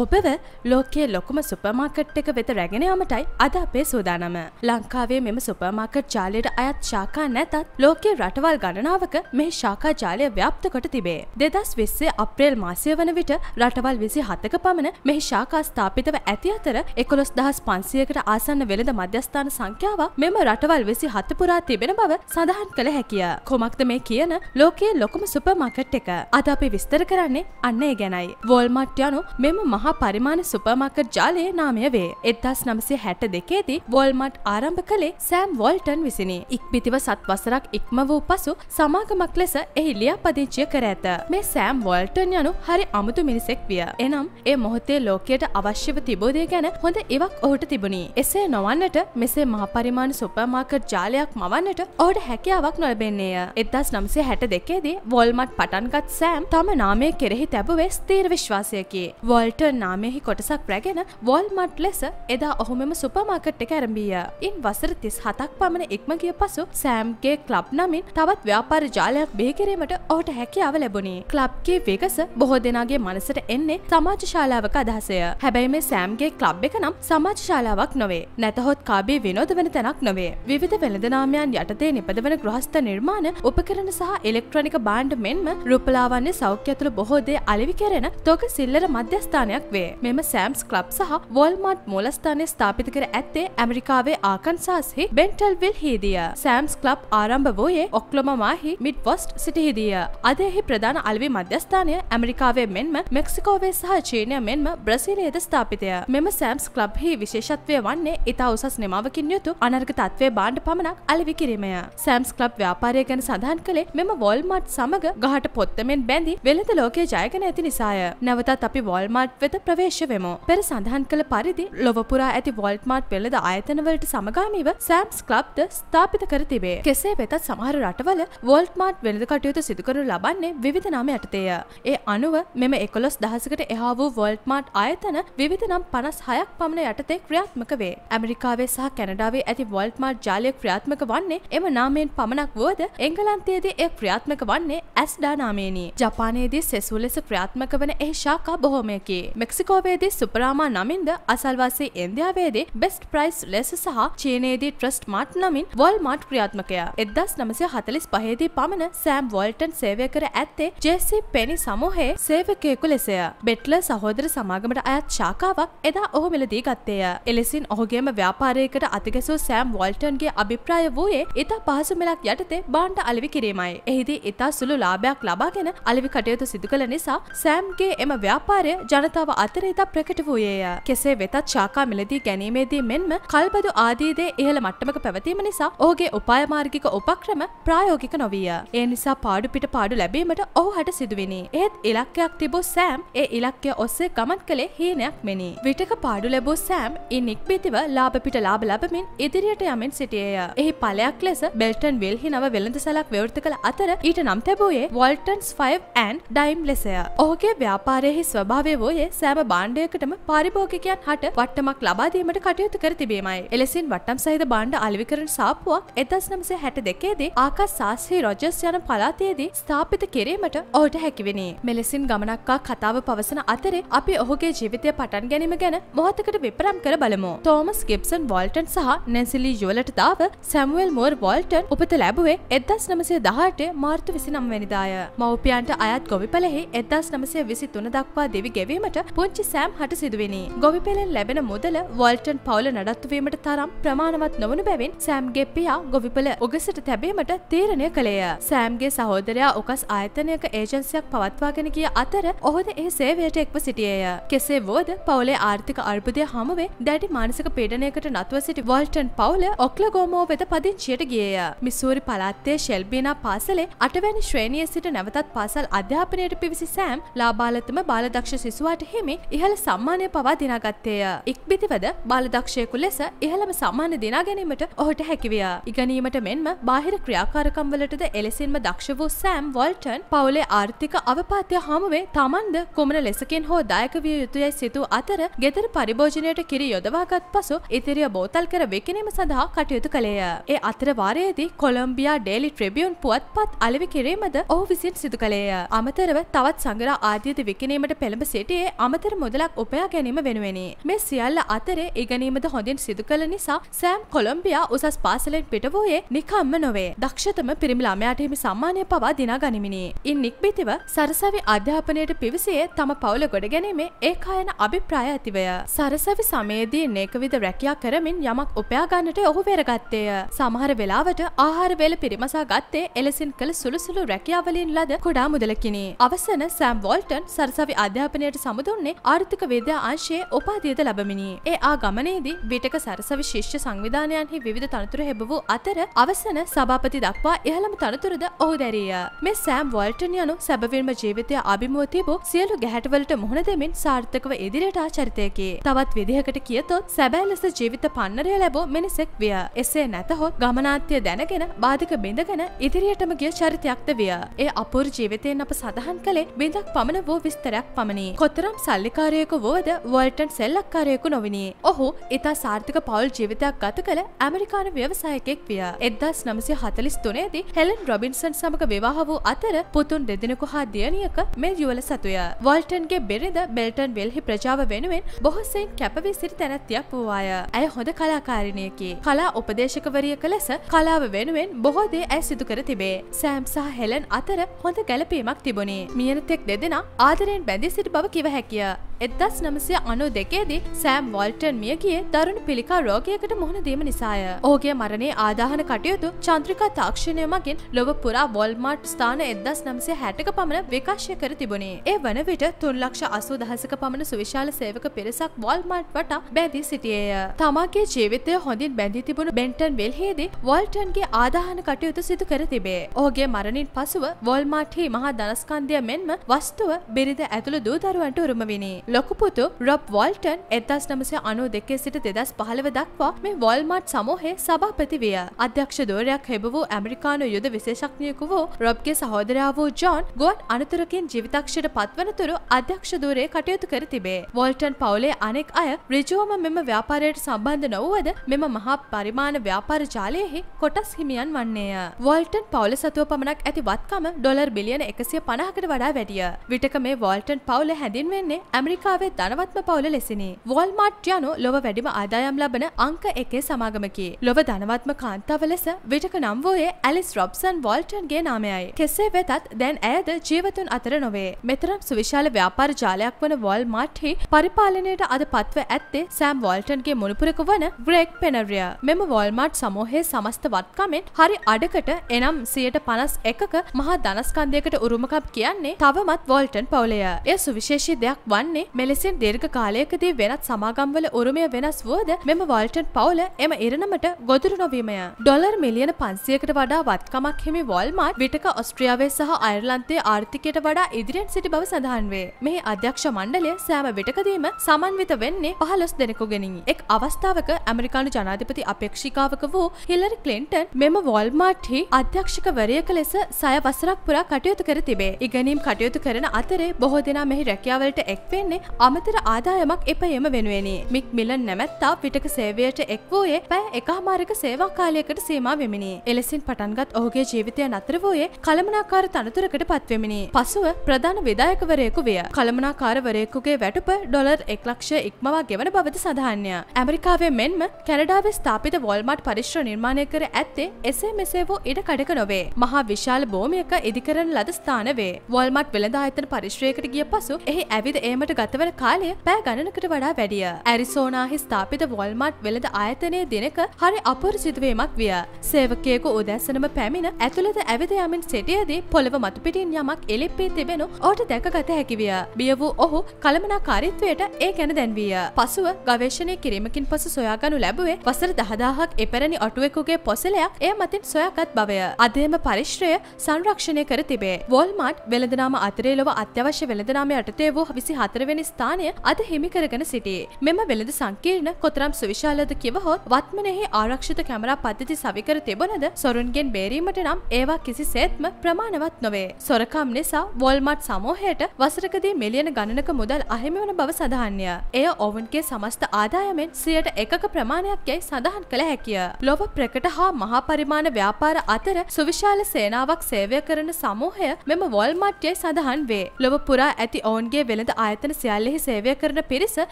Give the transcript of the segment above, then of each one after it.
ඔබව ලෝකයේ ලොකුම සුපමාකට් එක වෙත රැගෙන යාමටයි අද අපේ සූදානම. ලංකාවේ මෙම සුපමාකට් ජාලයට අයත් ශාකා නැතත් ලෝකයේ රටවල් ගණනාවක මේ ශාකා ජාලය ව්‍යාප්ත කොට තිබේ. දෙදස් විස්සේ අප්‍රේල් මාසය වන විට රටවල් විසි හතක පමණ මෙහි ශාකා ස්ථාපිතව ඇති අතර එකොළොස් දහස් පන්සියකට ආසන්න වෙළඳ මධ්‍යස්ථාන සංඛ්‍යාවක් මෙම රටවල් විසි හත පුරා තිබෙන බව සඳහන් කළ හැකිය. කොමක්ද මේ කියන ලෝකයේ ලොකුම සුපමාකට් එක. අද අපි විස්තර කරන්නේ අන්න ඒ ගැනයි. වෝල්මට් යනු මෙම මහ මහා පරිමාණ සුපමකට් ජාලයේ නාමය වේ. එදස් නමසේ හැට දෙකේදී වොල්මට් ආරම්භ කළේ සෑම් වොල්ටන් විසිනි. ඉක්පිතිව සත් වසරක් ඉක්ම වූ පසු සමාගමක් ලෙස එහි ලියාපදිංචිය කර ඇත. මේ සෑම් වොල්ටන් යනු හරි අමුතු මිනිසෙක් විය. එනම් ඒ මොහොතේ ලෝකයට අවශ්‍යව තිබෝදය ගැන හොඳ ඉවක් ඔහුට තිබුණි. එසේ නොවන්නට මෙසේ මහපරිමාණ සුපමාකට් ජාලයක් මවන්නට ඔහුට හැකියාවක් නොලබෙන්නේය. එදස් නම්සේ හැට දෙකේදී වොල්මට් පටන්ගත් සෑම් තම නාමය කෙරෙහි තැබුවේ ස්තීර විශ්වාසයකි. වොල්ටන් රැපර් නාමයෙහි කොටසක් රැගෙන වොල්මට් ලෙස එදා ඔහු මෙම සුපමාකට් එක ඇරඹීය. ඉන් වසර 37ක් පමණ ඉක්ම ගිය පසු සෑම්ගේ ක්ලබ් නමින් තවත් ව්‍යාපාර ජාලයක් බිහි කිරීමට ඔහුට හැකියාව ලැබුණේ. ක්ලබ්ගේ විගස බොහෝ දෙනාගේ මනසට එන්නේ සමාජ ශාලාවක අදහසය. හැබැයි මේ සෑම්ගේ ක්ලබ් එක නම් සමාජ ශාලාවක් නොවේ. නැතහොත් කාබේ විනෝද වන තැනක් නොවේ. විවිධ වෙළඳනාමයන් යටතේ නිපදවන ගෘහස්ථ නිර්මාණ උපකරණ සහ එලෙක්ට්‍රොනික බාණ්ඩ මෙන්ම රුපලාවන්‍ය සෞඛ්‍ය ඇතුළු බොහෝ දේ අලෙවි කරන තොග සිල්ලර මධ්‍යස්ථානයක් නිර්මාණයක් වේ. මෙම සෑම්ස් ක්ලබ් සහ වොල්මට් මූලස්ථානය ස්ථාපිත කර ඇත්තේ ඇමරිකාවේ ආකන්සාස්හි බෙන්ටල්විල් හිදිය. සෑම්ස් ක්ලබ් ආරම්භ වූයේ ඔක්ලොමමාහි මිඩ් වොස්ට් සිටිහිදිය. අද එහි ප්‍රධාන අල්වි මධ්‍යස්ථානය ඇමරිකාවේ මෙන්ම මෙක්සිකෝවේ සහ චීනය මෙන්ම බ්‍රසිලයේද ස්ථාපිතය. මෙම සෑම්ස් ක්ලබ්හි විශේෂත්වය වන්නේ ඉතා උසස් නිමාවකින් යුතු අනර්ග තත්වය බාණ්ඩ පමණක් අලවි කිරීමය. සෑම්ස් ක්ලබ් ව්‍යාපාරය ගැන සඳහන් කළේ මෙම වොල්මට් සමඟ ගහට පොත්තමෙන් බැඳි වෙළඳ ලෝකය ජයගෙන ඇති නිසාය. නැවතත් අපි වොල්මට්ව වෙත ප්‍රවේශ වෙමු. පෙර සඳහන් කළ පරිදි ලොවපුරා ඇති වොල්ට්මාට් පෙළද ආයතනවලට සමගාමීව සෑම්ස් ක්ලබ්ද ස්ථාපිත කර තිබේ. කෙසේ වෙතත් සමහර රටවල වොල්ට්මාට් වෙළඳ කටයුතු සිදුකරනු ලබන්නේ විවිධ නම් යටතේය. ඒ අනුව මෙම එකොළොස් දහසකට එහා වූ වොල්ට්මාට් ආයතන විවිධ නම් පනස් හයක් පමණ යටතේ ක්‍රියාත්මක වේ. ඇමරිකාවේ සහ කැනඩාවේ ඇති වොල්ට්මාට් ජාලය ක්‍රියාත්මක වන්නේ එම නාමයෙන් පමණක් වුවද එංගලන්තයේදී එය ක්‍රියාත්මක වන්නේ ඇස්ඩා නාමේනී. ජපානයේදී සෙසු ලෙස ක්‍රියාත්මක වන එහි ශාකා බොහොමයකි. මෙක්සිකෝවේදී සුපරාමා නමින්ද අසල්වාසී ඉන්දියාවේදී බෙස්ට් ප්‍රයිස් ලෙස සහ චීනයේදී ට්‍රස්ට් මාට් නමින් වොල් මාට් ක්‍රියාත්මකය. එදස් නමසය හතලිස් පහේදී පමණ සෑම් වොල්ටන් සේවය කර ඇත්තේ ජෙසි පෙනි සමූහයේ සේවකයෙකු ලෙසය. බෙට්ල සහෝදර සමාගමට අයත් ශාකාවක් එදා ඔහු මිලදී ගත්තේය. එලෙසින් ඔහුගේම ව්‍යාපාරයකට අතිගැසූ සෑම් වොල්ටන්ගේ අභිප්‍රාය වූයේ ඉතා පහසු මිලක් යටතේ බාණ්ඩ අලෙවි කිරීමයි. එහිදී ඉතා සුළු ලාභයක් ලබාගෙන අලෙවි කටයුතු සිදු කළ නිසා සෑම්ගේ එම ව්‍යාපාරය ජනතාව ජනතාව අතර ඉතා ප්‍රකට වූයේය. කෙසේ වෙතත් ශාකා මිලදී ගැනීමේදී මෙන්ම කල්බදු ආදීදේ ඉහළ මට්ටමක පැවතීම නිසා ඔහුගේ උපායමාර්ගික උපක්‍රම ප්‍රායෝගික නොවිය. ඒ නිසා පාඩු පිට පාඩු ලැබීමට ඔහු හට සිදුවිනි. ඒත් ඉලක්කයක් තිබූ සෑම් ඒ ඉලක්කය ඔස්සේ ගමන් කළේ හීනයක් මෙනි. විටක පාඩු ලැබූ සෑම් ඉන් ඉක්බිතිව ලාභ පිට ලාභ ලැබමින් ඉදිරියට යමින් සිටියේය. එහි පලයක් ලෙස බෙල්ටන් වෙල්හි නව වෙළඳ සලක් ව්‍යවෘත කළ අතර ඊට නම් තැබූයේ වොල්ටන්ස් 5 ඇන් ඩයිම් ලෙසය. ඔහුගේ ව්‍යාපාරයෙහි ස්වභාවය වූයේ සෑම බාණ්ඩයකටම පාරිභෝගිකයන් හට වට්ටමක් ලබාදීමට කටයුතු කර තිබීමයි. එලෙසින් වට්ටම් සහිත බාණ්ඩ අලවිකරන සාපුවක් එදස් නමසේ හැට දෙකේදී ආකස් සාස්ශ්‍රී රොජස් යන පලාතයේදී ස්ථාපිත කිරීමට ඔහුට හැකිවිනි. මෙලෙසින් ගමනක්කා කතාව පවසන අතරේ අපි ඔහුගේ ජීවිතය පටන් ගැනීම ගැන මොහතකට විපරම් කර බලමු. තෝමස් ගිප්සන් වොල්ටන් සහ නැසිලි ජුවලට දාව සැමුවල් මෝර් වොල්ටන් උපත ලැබුවේ එදස් නමසේ දහට මාර්තු විසි නම්වැනිදාය. මවපියන්ට අයත් ගොවිපලෙහි එදස් නමසේ විසි තුන දක්වා දෙවි ගෙවීමට පුංචි සෑම් හට සිදුවනි. ගොවිපෙලෙන් ලැබෙන මුදල වොල්ටන් පවුල නඩත්තුවීමට තරම් ප්‍රමාණවත් නොවන බැවින් සෑම්ගේ පියා ගොවිපල ඔගසට තැබීමට තීරණය කළේය. සෑම්ගේ සහෝදරයා උකස් ආයතනයක ඒජන්සියක් පවත්වාගෙන ගිය අතර ඔහුද ඒ සේවයට එක්ව සිටියේය. කෙසේ වුවද පවුලේ ආර්ථික අර්බුදය හමුවේ දැඩි මානසික පීඩනයකට නතුව සිටි වොල්ටන් පවුල ඔක්ලගෝමෝ වෙත පදිංචියට ගියේය. මිසූරි පළාත්තේ ශෙල්බීනා පාසලේ අටවැනි ශ්‍රේණිය සිට නැවතත් පාසල් අධ්‍යාපනයට පිවිසි සෑම් ලාබාලතම බාලදක්ෂ සිසුවාට හිමි ඉහළ සම්මානය පවා දිනාගත්තේය. ඉක්බිතිවද බාලදක්ෂයකු ලෙස ඉහළම සම්මාන දිනා ගැනීමට ඔහුට හැකිවිය. ඉගනීමට මෙන්ම බාහිර ක්‍රියාකාරකම් වලටද එලෙසින්ම දක්ෂ වූ සෑම් වොල්ටන් පවුලේ ආර්ථික අවපාතය හමුවේ තමන්ද කුමන ලෙසකින් හෝ දායක විය යුතුයයි සිතූ අතර ගෙදර පරිභෝජනයට කිරි යොදවාගත් පසු ඉතිරිය බෝතල් කර විකිනීම සඳහා කටයුතු කළේය. ඒ අතර වාරයේදී කොලම්බියා ඩේලි ට්‍රිබියුන් පුවත්පත් අලෙවි කිරීමද ඔහු විසින් සිදු කළේය. අමතරව තවත් සංගරා ආදියද විකිනීමට පෙළඹ සිටියේ අමතර මුදලක් උපයා ගැනීම වෙනුවෙනි. මේ සියල්ල අතරේ ඉගෙනීමද හොඳින් සිදු කළ නිසා සෑම් කොළම්බියා උසස් පාසලෙන් පිට වූයේ නිකම්ම නොවේ. දක්ෂතම පිරිමි ළමයාට හිමි සම්මානය පවා දිනා ගනිමිනි. ඉන් නික්බිතිව සරසවි අධ්‍යාපනයට පිවිසියේ තම පවුල ගොඩගැනීමේ ඒකායන අභිප්‍රාය ඇතිවය. සරසවි සමයේදී නේකවිද රැකියා කරමින් යමක් උපයා ගන්නට ඔහු වෙරගත්තේය. සමහර වෙලාවට ආහාර වේල පිරිමසා ගත්තේ එලෙසින් කළ සුළුසුළු රැකියාවලින් ලද කුඩා මුදලකිනි. අවසන සෑම් වෝල්ටන් සරසවි අධ්‍යාපනයට සමුද දුන්නේ ආර්ථික වේදයා අංශයේ උපාධියද ලබමිනි. ඒ ආගමනයේදී විටක සරස විශේෂ සංවිධානයන්හි විවිධ තනතුරු හෙබ වූ අතර අවසන සභාපති දක්වා ඉහළම තනතුරද ඔහු දැරීය. මේ සෑම් වොල්ටන් යනු සැබවින්ම ජීවිතය අභිමුව තිබූ සියලු ගැහැටවලට මුහුණ දෙමින් සාර්ථකව ඉදිරියට ආචරිතයකි. තවත් විදිහකට කියතොත් සැබෑ ලෙස ජීවිත පන්නරය ලැබූ මිනිසෙක් විය. එසේ නැතහොත් ගමනාත්‍ය දැනගෙන බාධක බිඳගෙන ඉදිරියටම ගිය චරිතයක්ද විය. ඒ අපූර් ජීවිතයෙන් අප සඳහන් කළේ බිඳක් පමණ වූ විස්තරයක් පමණි. කොතරම් යම් සල්ලිකාරයකු වෝද වොල්ටන් සෙල්ලක්කාරයකු නොවිනේ. ඔහු ඉතා සාර්ථක පවල් ජීවිතයක් ගත කළ ඇමරිකාන ව්‍යවසායකෙක් විය. එදස් නමසය හතලිස් තුනේදී හෙලන් රොබින්සන් සමඟ විවාහ වූ අතර පුතුන් දෙදෙනකු හා දියනියක මේ යුවල සතුය. වොල්ටන්ගේ බෙරිද බෙල්ටන් වෙල්හි ප්‍රජාව වෙනුවෙන් බොහොසයින් කැපවී සිරි තැනැත්තියක් වූවාය. ඇය හොඳ කලාකාරණයකි. කලා උපදේශකවරියක ලෙස කලාව වෙනුවෙන් බොහෝදේ ඇ සිදුකර තිබේ. සෑම් සහ හෙලන් අතර හොඳ ගැලපීමක් තිබුණේ. මියනතෙක් දෙදෙන ආදරයෙන් බැඳි සිට බව කිවහැකි. किया එදස් නමසය අනු දෙකේදී සෑම් වල්ටන් මිය ගිය දරුණු පිළිකා රෝගයකට මුහුණ දීම නිසාය. ඕගේ මරණේ ආදාහන කටයුතු චන්ත්‍රිකා තාක්ෂණය මගින් ලොව පුරා වොල්මාට් ස්ථාන එදස් නමසය හැටක පමණ විකාශය කර තිබුණේ. ඒ වන විට තුන්ලක්ෂ අසු දහසක පමණ සුවිශාල සේවක පිරිසක් වොල්මාට් වටා බැදී සිටියේය. තමාගේ ජීවිතය හොඳින් බැඳී තිබුණු බෙන්ටන් වෙල්හේදී වොල්ටන්ගේ ආදාහන කටයුතු සිදු කර තිබේ. ඕගේ මරණින් පසුව වොල්මාට්හි මහා දනස්කන්දය මෙන්ම වස්තුව බිරිද ඇතුළු දූ දරුවන්ට උරුම විනි. ලොකුපුතු රොබ් වොල්ටන් එදස් නමසය අනු දෙකේ සිට දෙදස් පහළව දක්වා මේ වොල්මට් සමෝහේ සභාපති විය. අධ්‍යක්ෂ දෝරයක් හෙබ වූ ඇමරිකානු යුද විශේෂක්ඥයකු වූ රොබ්ගේ සහෝදරයා වූ ජෝන් ගොන් අනතුරකින් ජීවිතක්ෂයට පත්වනතුරු අධ්‍යක්ෂ දූරේ කටයුතු කර තිබේ. වොල්ටන් පවුලේ අනෙක් අය ඍජුවම මෙම ව්‍යාපාරයට සම්බන්ධ නොවුවද මෙම මහා පරිමාණ ව්‍යාපාර ජාලයෙහි කොටස් හිමියන් වන්නේය. වොල්ටන් පවුල සතුව පමණක් ඇති වත්කම ඩොලර් බිලියන එකසිය පණහකට වඩා වැඩිය. විටක මේ වොල්ටන් පවුල හැඳින්වෙන්නේ ඇමරි ඇමරිකාවේ ධනවත්ම පවුල ලෙසිනි. වොල්මාට් යනු ලොව වැඩිම ආදායම් ලබන අංක එකේ සමාගමකි. ලොව ධනවත්ම කාන්තාව ලෙස විටක නම් වූයේ ඇලිස් රොබ්සන් වොල්ටන්ගේ නාමයයි. කෙසේ වෙතත් දැන් ඇයද ජීවතුන් අතර නොවේ. මෙතරම් සුවිශාල ව්‍යාපාර ජාලයක් වන වොල්මාට්හි පරිපාලනයට අද පත්ව ඇත්තේ සෑම් වොල්ටන්ගේ මුණපුරක වන ග්‍රෙක් පෙනරිය. මෙම වොල්මාට් සමෝහයේ සමස්ත වත්කමෙන් හරි අඩකට එනම් සියයට පනස් එකක මහා දනස්කන්දයකට උරුමකක් කියන්නේ තවමත් වොල්ටන් පවුලය. එය සුවිශේෂී දෙයක් වන්නේ මෙලෙසින් දීර්ඝ කාලයකදී වෙනත් සමාගම්වල උරුමය වෙනස් වුවද මෙම වොල්ටන් පවුල එම ඉරණමට ගොදුරු නොවීමය. ඩොලර් මිලියන 500කට වඩා වත්කමක් හිමි වොල්මාට් විටක ඔස්ට්‍රියාවේ සහ අයර්ලන්තයේ ආර්ථිකයට වඩා ඉදිරියෙන් සිටි බව සඳහන් වේ. මෙහි අධ්‍යක්ෂ මණ්ඩලය සෑම විටකදීම සමන්විත වෙන්නේ 15 දෙනෙකුගෙනි. එක් අවස්ථාවක ඇමරිකානු ජනාධිපති අපේක්ෂිකාවක වූ හිලරි ක්ලින්ටන් මෙම වොල්මාට්හි අධ්‍යක්ෂකවරයක ලෙස සය වසරක් පුරා කටයුතු කර තිබේ. ඉගනීම් කටයුතු කරන අතරේ බොහෝ දෙනා මෙහි රැකියාවලට එක්වෙන්නේ වන්නේ අමතර ආදායමක් එපයම වෙනුවෙනි. මික් මිලන් නැමැත්තා විටක සේවයට එක් වූයේ පැය එකහමාරක සේවා කාලයකට සීමා වෙමිනි. එලෙසින් පටන්ගත් ඔහුගේ ජීවිතය නතර වූයේ කළමනාකාර තනතුරකට පත්වෙමිනි. පසුව ප්‍රධාන විදායකවරයෙකු විය. කළමනාකාරවරයෙකුගේ වැටුප ඩොලර් එක් ලක්ෂ ඉක්මවා ගෙවන බවද සඳහන්ය. ඇමරිකාවේ මෙන්ම කැනඩාවේ ස්ථාපිත වොල්මට් පරිශ්‍ර නිර්මාණය කර ඇත්තේ එසේ මෙසේ වූ ඉඩ කඩක නොවේ. මහා විශාල භූමියක ඉදිකරන ලද ස්ථාන වේ. වොල්මට් වෙළඳායතන පරිශ්‍රයකට ගිය පසු එහි ඇවිද ඒමට ගත ගතවන කාලය පෑ ගණනකට වඩා වැඩිය. ඇරිසෝනාහි ස්ථාපිත වොල්මට් වෙළඳ ආයතනය දෙනක හරි අපරසිදුවීමක් විය. සේවකයකු උදැසනම පැමිණ ඇතුළද ඇවිද යමින් සිටියදී පොළව මතුපිටින් යමක් එලිප්පී තිබෙනු ඕට දැකගත හැකිවිය. බිය වූ ඔහු කළමනාකාරීත්වයට ඒ ගැන දැන්විය. පසුව ගවේශණය කිරීමකින් පසු සොයාගනු ලැබුවේ වසර දහදාහක් එපැරණි ඔටුවෙකුගේ පොසලයක් එය මතින් සොයාගත් බවය. අදේම පරිශ්‍රය සංරක්ෂණය කර තිබේ. වොල්මට් වෙළඳනාම අතරේ ලොව අත්‍යවශ්‍ය වෙළඳනාම යටතේ වූ විසි හතරවෙන වැනි ස්ථානය අද හිමිකරගෙන සිටියේ. මෙම වෙළඳ සංකීර්ණ කොතරම් සුවිශාලද කිවහොත් වත්මනෙහි ආරක්ෂිත කැමරා පද්ධති සවිකර තිබුණද සොරුන්ගෙන් බේරීමට නම් ඒවා කිසි සේත්ම ප්‍රමාණවත් නොවේ. සොරකම් නිසා වොල්මට් සමෝහයට වසරකදී මිලියන ගණනක මුදල් අහිමි වන බව සඳහන්ය. එය ඔවුන්ගේ සමස්ත ආදායමෙන් සියයට එකක ප්‍රමාණයක් යැයි සඳහන් කළ හැකිය. ලොව ප්‍රකට හා මහාපරිමාණ ව්‍යාපාර අතර සුවිශාල සේනාවක් සේවය කරන සමූහය මෙම වොල්මට් යැයි සඳහන් වේ. ලොව පුරා ඇති ඔවුන්ගේ වෙළඳ ආයතන සියල්ලෙහි සේවය කරන පිරිස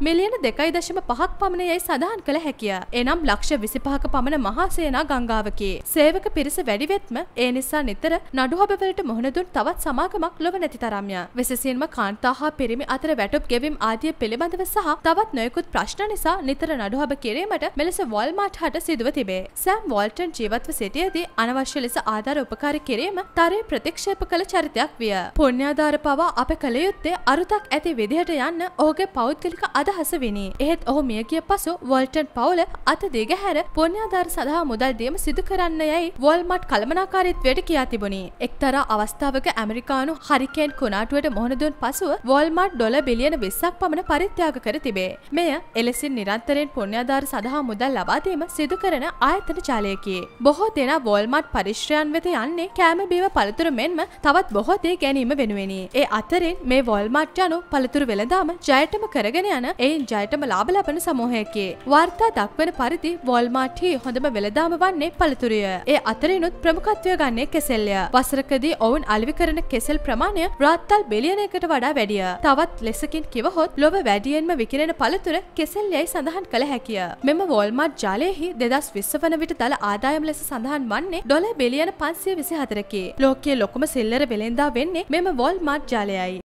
මිලියන දෙකයි දශම පහක් පමණ යැයි සඳහන් කළ හැකිය. එනම් ලක්ෂ විසිපහක පමණ මහාසේනා ගංගාවකි. සේවක පිරිස වැඩිවෙත්ම ඒ නිසා නිතර නඩුහබවලට මුහුණදුන් තවත් සමාගමක් ලොව නැති තරම්ය. විශේෂයෙන්ම කාන්තා හා පිරිමි අතර වැටුප් ගෙවීම් ආදිය පිළිබඳව සහ තවත් නොයෙකුත් ප්‍රශ්න නිසා නිතර නඩුහබ කිරීමට මෙලෙස වොල්මාට් හට සිදුව තිබේ. සෑම් වෝල්ටන් ජීවත්ව සිටියදී අනවශ්‍ය ලෙස ආධාර උපකාර කිරීම තරය ප්‍රතික්ෂේප කළ චරිතයක් විය. පුණ්‍යාධාර පවා අප කළ යුත්තේ අරුතක් ඇති විදිහට යන්න ඔහුගේ පෞද්ගලික අදහස විනි. එහෙත් ඔහු මිය ගිය පසු වොල්ටන් පවුල අත දිගහැර පුණ්‍යාධාර සඳහා මුදල් දීම සිදු කරන්න යයි වොල්මට් කළමනාකාරීත්වයට කියා තිබුණි. එක්තරා අවස්ථාවක ඇමරිකානු හරිකේන් කුණාටුවට මොහොන දුන් පසුව වොල්මට් ඩොල බිලියන 20ක් පමණ පරිත්‍යාග කර තිබේ. මෙය එලෙසින් නිරන්තරයෙන් පුණ්‍යාධාර සඳහා මුදල් ලබා දීම සිදු කරන ආයතන ජාලයකි. බොහෝ දෙනා වොල්මට් පරිශ්‍රයන් වෙත යන්නේ කෑම බීම පළතුරු මෙන්ම තවත් බොහෝ දේ ගැනීම වෙනුවෙනි. ඒ අතරින් මේ වොල්මට් යනු පළතුරු වෙල වෙළදාම ජයටම කරගෙන යන එයින් ජයටම ලාබ ලබන සමූහයකි. වාර්තා දක්වන පරිදි වෝල්මාට්හි හොඳම වෙළදාම වන්නේ පළතුරිය. ඒ අතරිනුත් ප්‍රමුඛත්වය ගන්නේ කෙසෙල්ය. වසරකදී ඔවුන් අලවි කරන කෙසෙල් ප්‍රමාණය රාත්තල් බිලියනයකට වඩා වැඩිය. තවත් ලෙසකින් කිවහොත් ලොව වැඩියෙන්ම විකිරෙන පළතුර කෙසෙල් යැයි සඳහන් කළ හැකිය. මෙම වෝල්මාට් ජාලයෙහි දෙදස් විස්ස වන විට දළ ආදායම් ලෙස සඳහන් වන්නේ ඩොල බිලියන පන්සිය විසි හතරකි. ලෝකයේ ලොකුම සිල්ලර වෙළෙන්දා වෙන්නේ මෙම වෝල්මාට් ජාලයයි.